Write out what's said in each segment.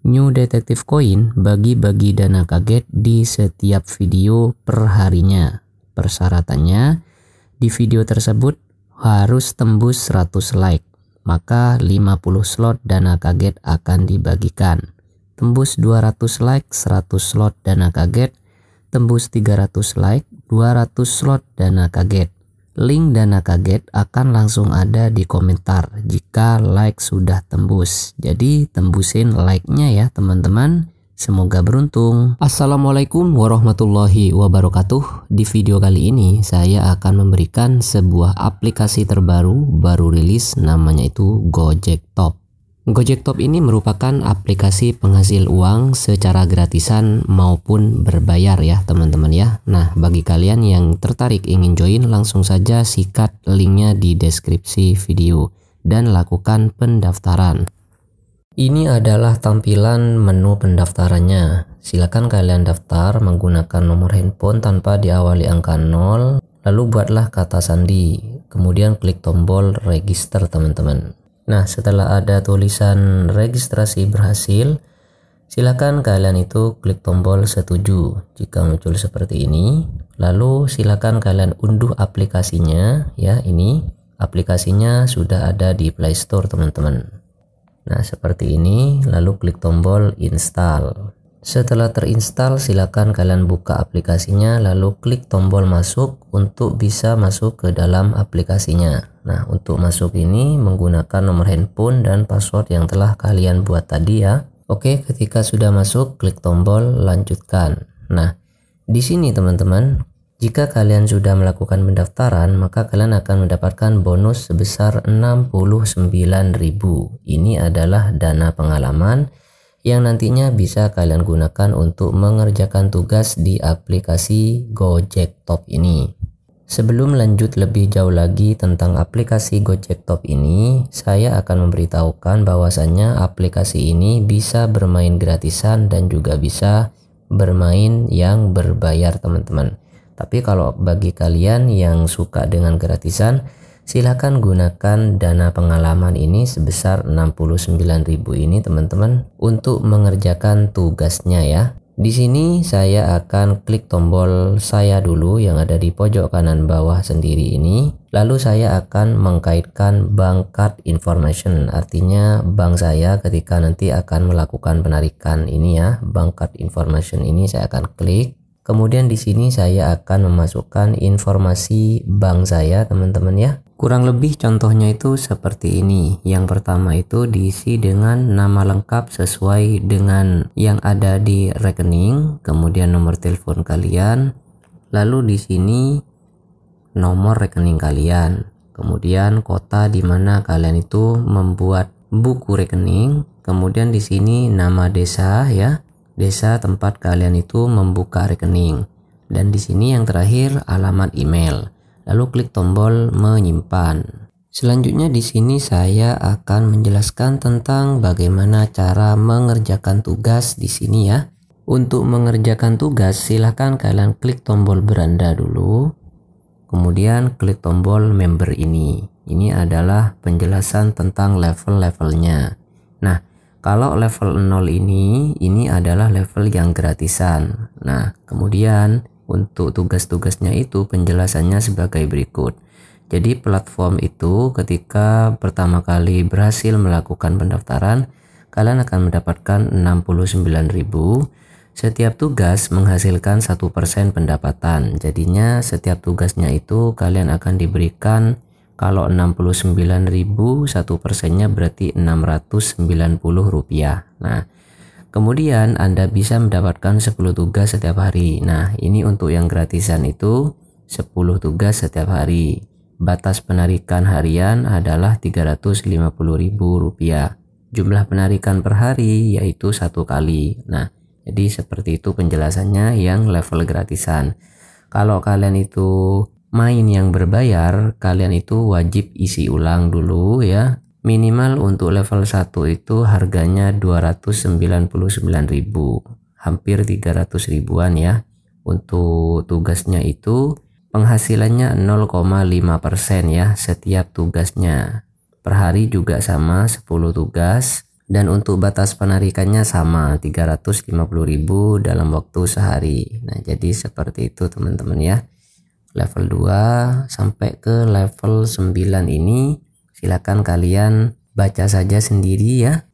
New Detective Coin bagi-bagi dana kaget di setiap video perharinya. Persyaratannya, di video tersebut harus tembus 100 like, maka 50 slot dana kaget akan dibagikan. Tembus 200 like, 100 slot dana kaget. Tembus 300 like, 200 slot dana kaget. Link dana kaget akan langsung ada di komentar jika like sudah tembus. Jadi tembusin like-nya ya teman-teman. Semoga beruntung. Assalamualaikum warahmatullahi wabarakatuh. Di video kali ini saya akan memberikan sebuah aplikasi terbaru baru rilis namanya itu Gojek Top. Gojek Top ini merupakan aplikasi penghasil uang secara gratisan maupun berbayar ya teman-teman ya. Nah bagi kalian yang tertarik ingin join langsung saja sikat linknya di deskripsi video dan lakukan pendaftaran. Ini adalah tampilan menu pendaftarannya. Silakan kalian daftar menggunakan nomor handphone tanpa diawali angka 0, lalu buatlah kata sandi, kemudian klik tombol register teman-teman. Nah, setelah ada tulisan registrasi berhasil, silakan kalian itu klik tombol setuju jika muncul seperti ini. Lalu silakan kalian unduh aplikasinya ya, ini aplikasinya sudah ada di Play Store, teman-teman. Nah, seperti ini, lalu klik tombol install. Setelah terinstall, silakan kalian buka aplikasinya lalu klik tombol masuk untuk bisa masuk ke dalam aplikasinya. Nah, untuk masuk ini menggunakan nomor handphone dan password yang telah kalian buat tadi ya. Oke, ketika sudah masuk, klik tombol lanjutkan. Nah, di sini teman-teman, jika kalian sudah melakukan pendaftaran, maka kalian akan mendapatkan bonus sebesar 69.000. Ini adalah dana pengalaman yang nantinya bisa kalian gunakan untuk mengerjakan tugas di aplikasi Gojek Top ini. Sebelum lanjut lebih jauh lagi tentang aplikasi Gojek Top ini, saya akan memberitahukan bahwasannya aplikasi ini bisa bermain gratisan dan juga bisa bermain yang berbayar teman-teman. Tapi kalau bagi kalian yang suka dengan gratisan, silakan gunakan dana pengalaman ini sebesar 69.000 ini teman-teman untuk mengerjakan tugasnya ya. Di sini saya akan klik tombol saya dulu yang ada di pojok kanan bawah sendiri ini. Lalu saya akan mengkaitkan bank card information, artinya bank saya ketika nanti akan melakukan penarikan ini ya, bank card information ini saya akan klik. Kemudian di sini saya akan memasukkan informasi bank saya teman-teman ya. Kurang lebih contohnya itu seperti ini. Yang pertama itu diisi dengan nama lengkap sesuai dengan yang ada di rekening, kemudian nomor telepon kalian, lalu di sini nomor rekening kalian, kemudian kota di mana kalian itu membuat buku rekening, kemudian di sini nama desa ya, desa tempat kalian itu membuka rekening. Dan di sini yang terakhir alamat email lalu klik tombol menyimpan. Selanjutnya di sini saya akan menjelaskan tentang bagaimana cara mengerjakan tugas di sini ya. Untuk mengerjakan tugas silahkan kalian klik tombol beranda dulu. Kemudian klik tombol member ini. Ini adalah penjelasan tentang level-levelnya. Nah, kalau level 0 ini, ini adalah level yang gratisan. Nah, kemudian untuk tugas-tugasnya itu penjelasannya sebagai berikut. Jadi platform itu ketika pertama kali berhasil melakukan pendaftaran, kalian akan mendapatkan 69.000. Setiap tugas menghasilkan 1% pendapatan. Jadinya setiap tugasnya itu kalian akan diberikan kalau 69.000 1 persennya berarti 690 rupiah. Nah, Kemudian Anda bisa mendapatkan 10 tugas setiap hari. Nah, ini untuk yang gratisan itu 10 tugas setiap hari. Batas penarikan harian adalah Rp350.000. Jumlah penarikan per hari yaitu satu kali. Nah, jadi seperti itu penjelasannya yang level gratisan. Kalau kalian itu main yang berbayar, kalian itu wajib isi ulang dulu ya Minimal untuk level 1 itu harganya 299.000, hampir 300 ribuan ya. Untuk tugasnya itu penghasilannya 0,5% ya setiap tugasnya. Per hari juga sama 10 tugas dan untuk batas penarikannya sama 350.000 dalam waktu sehari. Nah, jadi seperti itu teman-teman ya. Level 2 sampai ke level 9 ini Silakan kalian baca saja sendiri ya.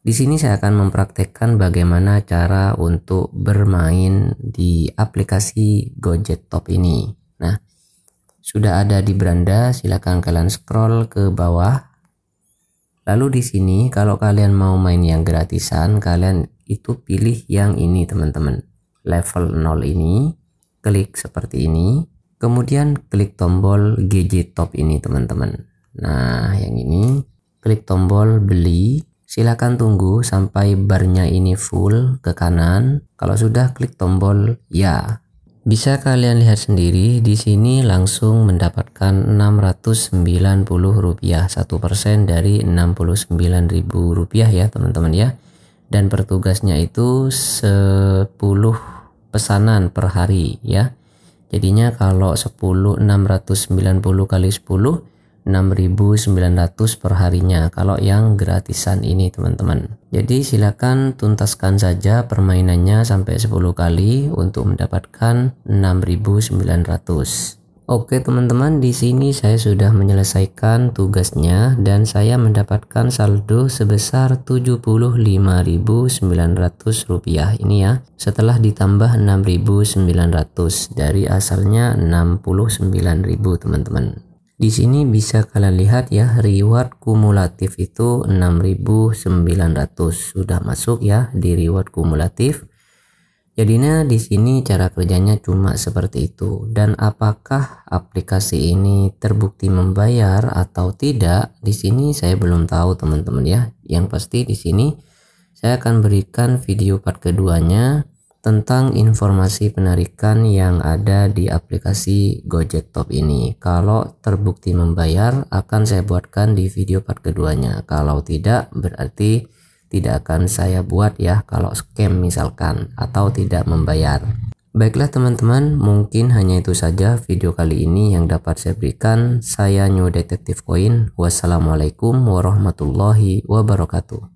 Di sini saya akan mempraktekkan bagaimana cara untuk bermain di aplikasi Gojek Top ini. Nah, sudah ada di beranda, silakan kalian scroll ke bawah. Lalu di sini kalau kalian mau main yang gratisan, kalian itu pilih yang ini teman-teman. Level 0 ini, klik seperti ini. Kemudian klik tombol GG Top ini teman-teman. Nah, yang ini klik tombol beli. Silakan tunggu sampai barnya ini full ke kanan. Kalau sudah klik tombol ya. Bisa kalian lihat sendiri di sini langsung mendapatkan Rp690 1% dari Rp69.000 ya teman-teman ya. Dan pertugasnya itu 10 pesanan per hari ya. Jadinya kalau 10 690 kali 10 6.900 harinya kalau yang gratisan ini teman-teman jadi silakan tuntaskan saja permainannya sampai 10 kali untuk mendapatkan 6.900 Oke teman-teman, di sini saya sudah menyelesaikan tugasnya dan saya mendapatkan saldo sebesar rp rupiah ini ya. Setelah ditambah 6.900 dari asalnya 69.000 teman-teman. Di sini bisa kalian lihat ya reward kumulatif itu 6900 sudah masuk ya di reward kumulatif. Jadinya di sini cara kerjanya cuma seperti itu. Dan apakah aplikasi ini terbukti membayar atau tidak? Di sini saya belum tahu teman-teman ya. Yang pasti di sini saya akan berikan video part keduanya tentang informasi penarikan yang ada di aplikasi Gojek Top ini. Kalau terbukti membayar akan saya buatkan di video part keduanya. Kalau tidak berarti tidak akan saya buat ya kalau scam misalkan atau tidak membayar. Baiklah teman-teman, mungkin hanya itu saja video kali ini yang dapat saya berikan. Saya New Detective Coin. Wassalamualaikum warahmatullahi wabarakatuh.